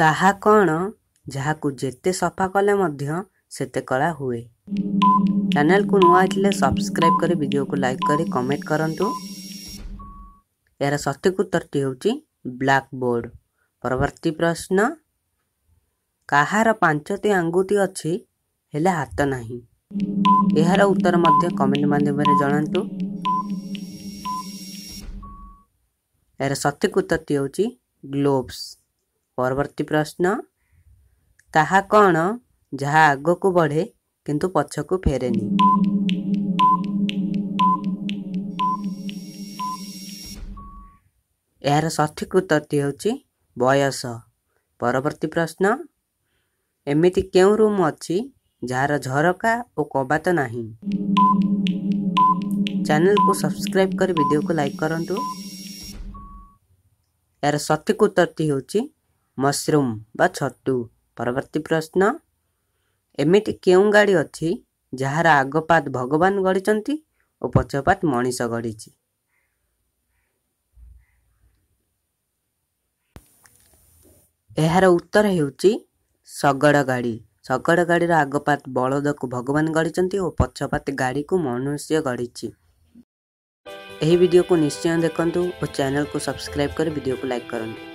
ତାହା କ'ଣ ଯାହାକୁ ଯେତେ ସଫା କଲେ ମଧ୍ୟ ସେତେ କଳା ହୁଏ ଚ୍ୟାନେଲକୁ ନୂଆ ଆସିଲେ ସବସ୍କ୍ରାଇବ୍ କରି ଭିଡ଼ିଓକୁ ଲାଇକ୍ କରି କମେଣ୍ଟ କରନ୍ତୁ ଏହାର ସଠିକ ଉତ୍ତରଟି ହେଉଛି ବ୍ଲାକ୍ ବୋର୍ଡ଼ ପରବର୍ତ୍ତୀ ପ୍ରଶ୍ନ କାହାର ପାଞ୍ଚଟି ଆଙ୍ଗୁଠି ଅଛି ହେଲେ ହାତ ନାହିଁ ଏହାର ଉତ୍ତର ମଧ୍ୟ କମେଣ୍ଟ ମାଧ୍ୟମରେ ଜଣାନ୍ତୁ ଏହାର ସଠିକ ଉତ୍ତରଟି ହେଉଛି ଗ୍ଲୋଭ୍ସ परवर्ती प्रश्न ताहा कण जहा आग को बढ़े किंतु पक्ष को फेरे यार सठिक उत्तर टी हूँ बयस परवर्ती प्रश्न एमती के रूम अच्छी जार झरका और कबात ना चैनल को सब्सक्राइब कर वीडियो को लाइक करूँ यार सठिक उत्तर टी हूँ ମସରୁମ୍ ବା ଛତୁ ପରବର୍ତ୍ତୀ ପ୍ରଶ୍ନ ଏମିତି କେଉଁ ଗାଡ଼ି ଅଛି ଯାହାର ଆଗପାତ ଭଗବାନ ଗଢ଼ିଛନ୍ତି ଓ ପଛପାତ ମଣିଷ ଗଢ଼ିଛି ଏହାର ଉତ୍ତର ହେଉଛି ଶଗଡ଼ ଗାଡ଼ି ଶଗଡ଼ ଗାଡ଼ିର ଆଗପାତ ବଳଦକୁ ଭଗବାନ ଗଢ଼ିଛନ୍ତି ଓ ପଛପାତ ଗାଡ଼ିକୁ ମନୁଷ୍ୟ ଗଢ଼ିଛି ଏହି ଭିଡ଼ିଓକୁ ନିଶ୍ଚୟ ଦେଖନ୍ତୁ ଓ ଚ୍ୟାନେଲକୁ ସବସ୍କ୍ରାଇବ୍ କରି ଭିଡ଼ିଓକୁ ଲାଇକ୍ କରନ୍ତୁ